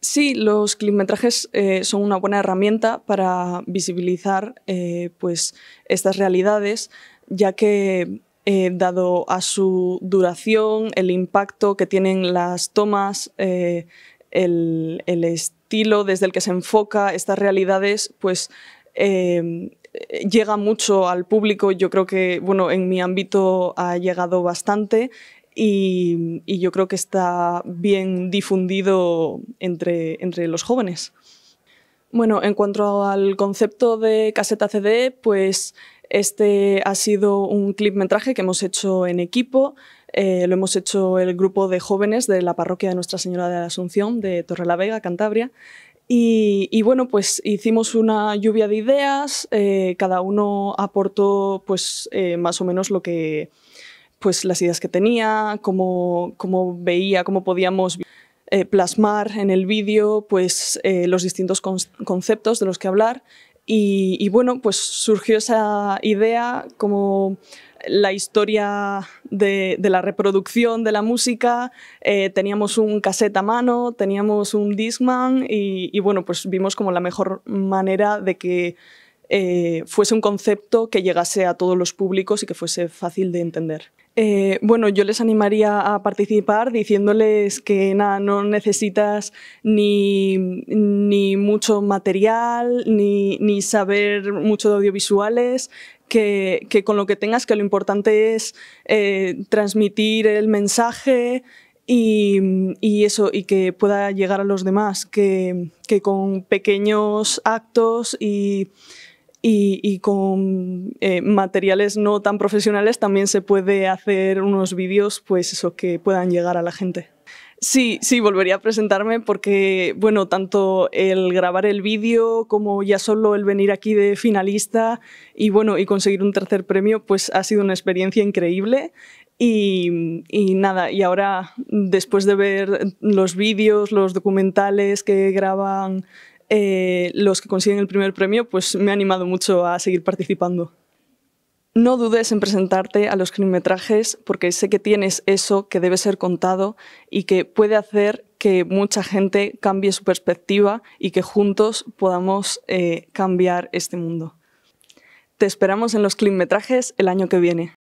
Sí, los clipmetrajes eh, son una buena herramienta para visibilizar eh, pues, estas realidades, ya que eh, dado a su duración, el impacto que tienen las tomas, el, estilo desde el que se enfoca estas realidades, pues llega mucho al público. Yo creo que, bueno, en mi ámbito ha llegado bastante y, yo creo que está bien difundido entre, entre los jóvenes. Bueno, en cuanto al concepto de caseta CD, pues este ha sido un clipmetraje que hemos hecho en equipo. Eh, lo hemos hecho el grupo de jóvenes de la parroquia de Nuestra Señora de la Asunción de Torrelavega, Cantabria. Y, bueno, pues hicimos una lluvia de ideas, eh, cada uno aportó pues eh, más o menos lo que, pues, las ideas que tenía, cómo, veía, cómo podíamos eh, plasmar en el vídeo pues, eh, los distintos conceptos de los que hablar. Y, bueno, pues surgió esa idea como la historia de, la reproducción de la música, eh, teníamos un casete a mano, teníamos un Discman y, y bueno, pues vimos como la mejor manera de que eh, fuese un concepto que llegase a todos los públicos y que fuese fácil de entender. Eh, bueno, yo les animaría a participar diciéndoles que nada, no necesitas ni, mucho material, ni, saber mucho de audiovisuales, que, con lo que tengas, que lo importante es eh, transmitir el mensaje, y, eso, y que pueda llegar a los demás, que, que con pequeños actos y y, con eh, materiales no tan profesionales también se puede hacer unos vídeos pues eso, que puedan llegar a la gente. Sí, sí, volvería a presentarme porque, bueno, tanto el grabar el vídeo como ya solo el venir aquí de finalista y, bueno, y conseguir un tercer premio, pues ha sido una experiencia increíble. Y, y nada, y ahora después de ver los vídeos, los documentales que graban eh, los que consiguen el primer premio, pues me ha animado mucho a seguir participando. No dudes en presentarte a los crimetrajes porque sé que tienes eso que debe ser contado y que puede hacer que mucha gente cambie su perspectiva y que juntos podamos eh, cambiar este mundo. Te esperamos en los climetrajes el año que viene.